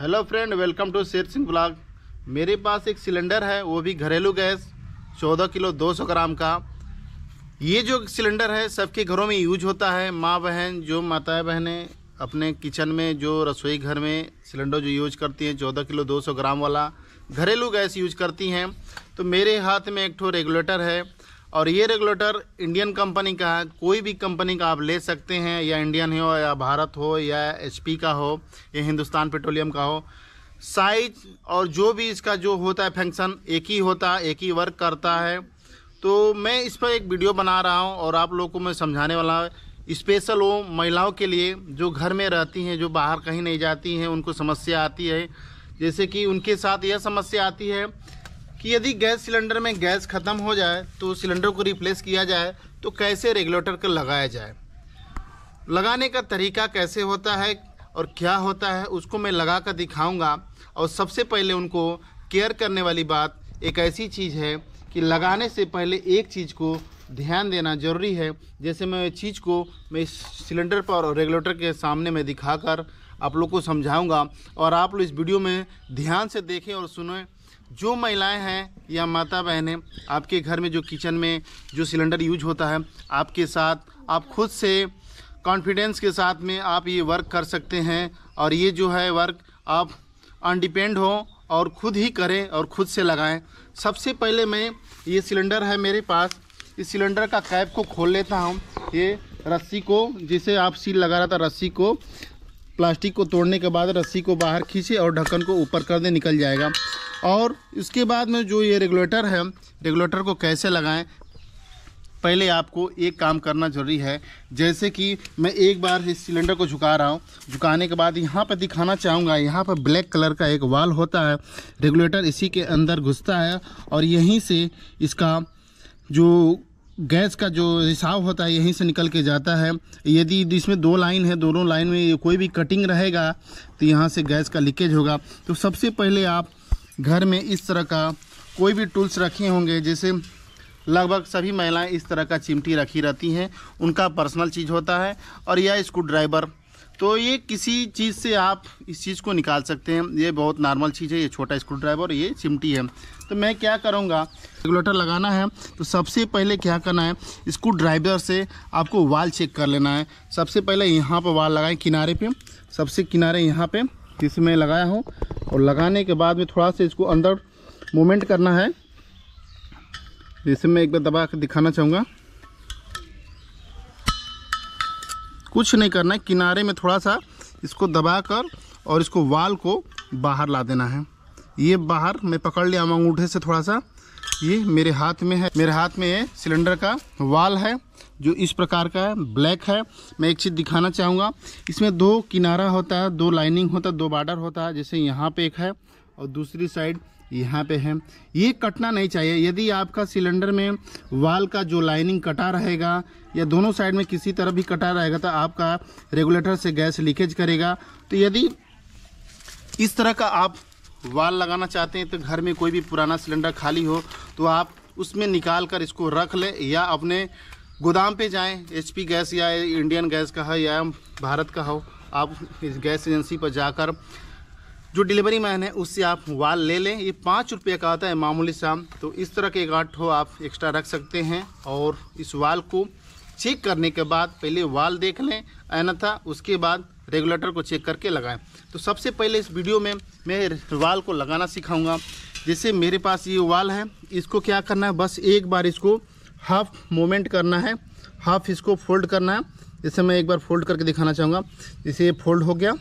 hello friend welcome to शेर Singh blog मेरे पास एक सिलेंडर है वो भी घरेलू गैस 14 किलो 200 ग्राम का ये जो सिलेंडर है सबके घरों में यूज होता है माँ बहन जो माताएं बहनें अपने किचन में जो रसोई घर में सिलेंडर जो यूज करती हैं 14 किलो 200 ग्राम वाला घरेलू गैस यूज करती हैं तो मेरे हाथ में एक ठो रेगुलेटर है और ये रेगुलेटर इंडियन कंपनी का है कोई भी कंपनी का आप ले सकते हैं या इंडियन हो या भारत हो या एचपी का हो या हिंदुस्तान पेट्रोलियम का हो साइज और जो भी इसका जो होता है फंक्शन एक ही होता है एक ही वर्क करता है तो मैं इस पर एक वीडियो बना रहा हूँ और आप लोगों को मैं समझाने वाला स्पेशल हो महिलाओं के लिए जो घर में रहती हैं जो बाहर कहीं नहीं जाती हैं उनको समस्या आती है जैसे कि उनके साथ यह समस्या आती है कि यदि गैस सिलेंडर में गैस ख़त्म हो जाए तो सिलेंडर को रिप्लेस किया जाए तो कैसे रेगुलेटर का लगाया जाए लगाने का तरीका कैसे होता है और क्या होता है उसको मैं लगा कर दिखाऊँगा और सबसे पहले उनको केयर करने वाली बात एक ऐसी चीज़ है कि लगाने से पहले एक चीज़ को ध्यान देना ज़रूरी है जैसे मैं चीज़ को मैं सिलेंडर पर और रेगुलेटर के सामने में दिखाकर आप लोग को समझाऊंगा और आप लोग इस वीडियो में ध्यान से देखें और सुने जो महिलाएं हैं या माता बहनें आपके घर में जो किचन में जो सिलेंडर यूज होता है आपके साथ आप खुद से कॉन्फिडेंस के साथ में आप ये वर्क कर सकते हैं और ये जो है वर्क आप अनडिपेंड हो और ख़ुद ही करें और ख़ुद से लगाएं सबसे पहले मैं ये सिलेंडर है मेरे पास इस सिलेंडर का कैप को खोल लेता हूँ ये रस्सी को जिसे आप सील लगा रहा था रस्सी को प्लास्टिक को तोड़ने के बाद रस्सी को बाहर खींचे और ढक्कन को ऊपर कर दें निकल जाएगा और इसके बाद में जो ये रेगुलेटर है रेगुलेटर को कैसे लगाएं पहले आपको एक काम करना ज़रूरी है जैसे कि मैं एक बार इस सिलेंडर को झुका रहा हूँ झुकाने के बाद यहाँ पर दिखाना चाहूँगा यहाँ पर ब्लैक कलर का एक वाल होता है रेगुलेटर इसी के अंदर घुसता है और यहीं से इसका जो गैस का जो रिसाव होता है यहीं से निकल के जाता है यदि इसमें दो लाइन है दोनों लाइन में कोई भी कटिंग रहेगा तो यहाँ से गैस का लीकेज होगा तो सबसे पहले आप घर में इस तरह का कोई भी टूल्स रखे होंगे जैसे लगभग सभी महिलाएं इस तरह का चिमटी रखी रहती हैं उनका पर्सनल चीज़ होता है और यह स्क्रू ड्राइवर तो ये किसी चीज़ से आप इस चीज़ को निकाल सकते हैं ये बहुत नॉर्मल चीज़ है ये छोटा स्क्रू ड्राइवर ये चिमटी है तो मैं क्या करूँगा रेगुलेटर लगाना है तो सबसे पहले क्या करना है स्क्रू ड्राइवर से आपको वाल चेक कर लेना है सबसे पहले यहाँ पर वाल लगाएं किनारे पे सबसे किनारे यहाँ पे मैं लगाया हूँ और लगाने के बाद में थोड़ा सा इसको अंदर मोमेंट करना है जैसे मैं एक बार दबा कर दिखाना चाहूँगा कुछ नहीं करना है किनारे में थोड़ा सा इसको दबा कर और इसको वाल को बाहर ला देना है ये बाहर मैं पकड़ लिया अंगूठे से थोड़ा सा ये मेरे हाथ में है मेरे हाथ में ये सिलेंडर का वाल है जो इस प्रकार का है ब्लैक है मैं एक चीज़ दिखाना चाहूँगा इसमें दो किनारा होता है दो लाइनिंग होता है दो बार्डर होता है जैसे यहाँ पे एक है और दूसरी साइड यहाँ पे है ये कटना नहीं चाहिए यदि आपका सिलेंडर में वाल का जो लाइनिंग कटा रहेगा या दोनों साइड में किसी तरफ भी कटा रहेगा तो आपका रेगुलेटर से गैस लीकेज करेगा तो यदि इस तरह का आप वाल लगाना चाहते हैं तो घर में कोई भी पुराना सिलेंडर खाली हो तो आप उसमें निकाल कर इसको रख लें या अपने गोदाम पे जाएं एचपी गैस या इंडियन गैस का हो या भारत का हो आप इस गैस एजेंसी पर जाकर जो डिलीवरी मैन है उससे आप वाल ले लें ये पाँच रुपये का आता है मामूली शाम तो इस तरह के गाँठ हो आप एक्स्ट्रा रख सकते हैं और इस वाल को चेक करने के बाद पहले वाल देख लें अन्यथा उसके बाद रेगुलेटर को चेक करके लगाएं तो सबसे पहले इस वीडियो में मैं वाल को लगाना सिखाऊंगा जैसे मेरे पास ये वाल है इसको क्या करना है बस एक बार इसको हाफ मोमेंट करना है हाफ इसको फोल्ड करना है जैसे मैं एक बार फोल्ड करके दिखाना चाहूँगा जैसे ये फोल्ड हो गया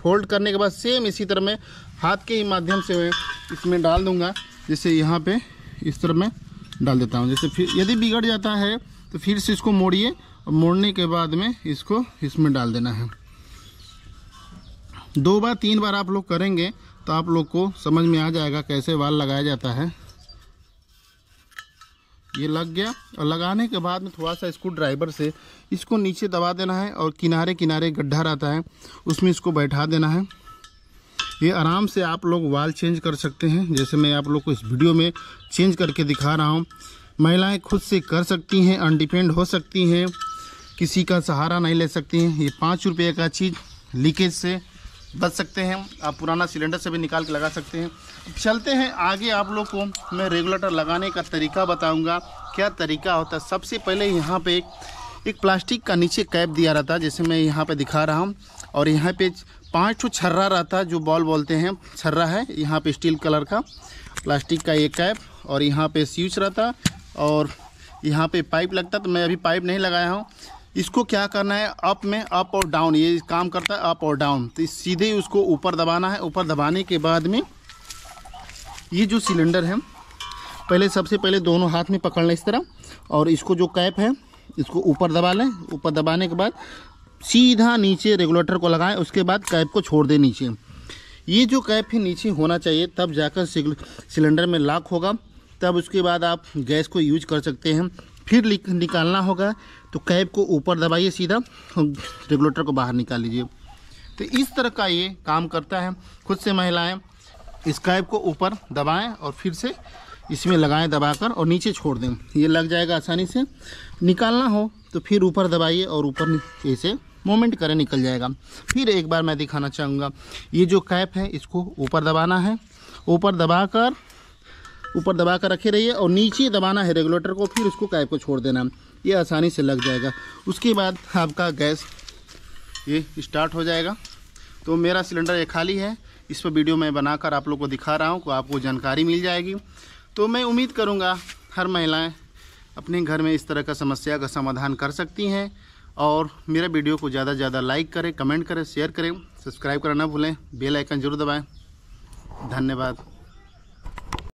फोल्ड करने के बाद सेम इसी तरह मैं हाथ के ही माध्यम से इसमें डाल दूंगा जैसे यहाँ पे इस तरह मैं डाल देता हूँ जैसे फिर यदि बिगड़ जाता है तो फिर से इसको मोड़िए और मोड़ने के बाद में इसको इसमें डाल देना है दो बार तीन बार आप लोग करेंगे तो आप लोग को समझ में आ जाएगा कैसे वाल लगाया जाता है ये लग गया और लगाने के बाद में थोड़ा सा इसको ड्राइवर से इसको नीचे दबा देना है और किनारे किनारे गड्ढा रहता है उसमें इसको बैठा देना है ये आराम से आप लोग वाल चेंज कर सकते हैं जैसे मैं आप लोग को इस वीडियो में चेंज करके दिखा रहा हूँ महिलाएं खुद से कर सकती हैं अनडिपेंड हो सकती हैं किसी का सहारा नहीं ले सकती हैं ये पाँच रुपये का चीज़ लीकेज से बच सकते हैं आप पुराना सिलेंडर से भी निकाल के लगा सकते हैं चलते हैं आगे आप लोग को मैं रेगुलेटर लगाने का तरीका बताऊंगा क्या तरीका होता है सबसे पहले यहाँ पे एक एक प्लास्टिक का नीचे कैप दिया रहता है जैसे मैं यहाँ पे दिखा रहा हूँ और यहाँ पे पाँच ठो छर्रा रहता जो बॉल बोलते हैं छर्रा है यहाँ पर स्टील कलर का प्लास्टिक का एक कैप और यहाँ पर स्विच रहता और यहाँ पर पाइप लगता तो मैं अभी पाइप नहीं लगाया हूँ इसको क्या करना है अप में अप और डाउन ये काम करता है अप और डाउन तो सीधे उसको ऊपर दबाना है ऊपर दबाने के बाद में ये जो सिलेंडर है पहले सबसे पहले दोनों हाथ में पकड़ लें इस तरह और इसको जो कैप है इसको ऊपर दबा लें ऊपर दबाने के बाद सीधा नीचे रेगुलेटर को लगाएं उसके बाद कैप को छोड़ दें नीचे ये जो कैप है नीचे होना चाहिए तब जाकर सिलेंडर में लॉक होगा तब उसके बाद आप गैस को यूज कर सकते हैं फिर निकालना होगा तो कैब को ऊपर दबाइए सीधा रेगुलेटर को बाहर निकाल लीजिए तो इस तरह का ये काम करता है खुद से महिलाएं इस कैब को ऊपर दबाएं और फिर से इसमें लगाएं दबाकर और नीचे छोड़ दें ये लग जाएगा आसानी से निकालना हो तो फिर ऊपर दबाइए और ऊपर ऐसे मोमेंट करें निकल जाएगा फिर एक बार मैं दिखाना चाहूँगा ये जो कैप है इसको ऊपर दबाना है ऊपर दबाकर ऊपर दबा कर रखे रहिए और नीचे दबाना है रेगुलेटर को फिर उसको कैप को छोड़ देना ये आसानी से लग जाएगा उसके बाद आपका गैस ये स्टार्ट हो जाएगा तो मेरा सिलेंडर ये खाली है इस पर वीडियो मैं बनाकर आप लोग को दिखा रहा हूँ आपको जानकारी मिल जाएगी तो मैं उम्मीद करूँगा हर महिलाएँ अपने घर में इस तरह का समस्या का समाधान कर सकती हैं और मेरे वीडियो को ज़्यादा से ज़्यादा लाइक करें कमेंट करें शेयर करें सब्सक्राइब करना ना भूलें बेल आइकन जरूर दबाएं धन्यवाद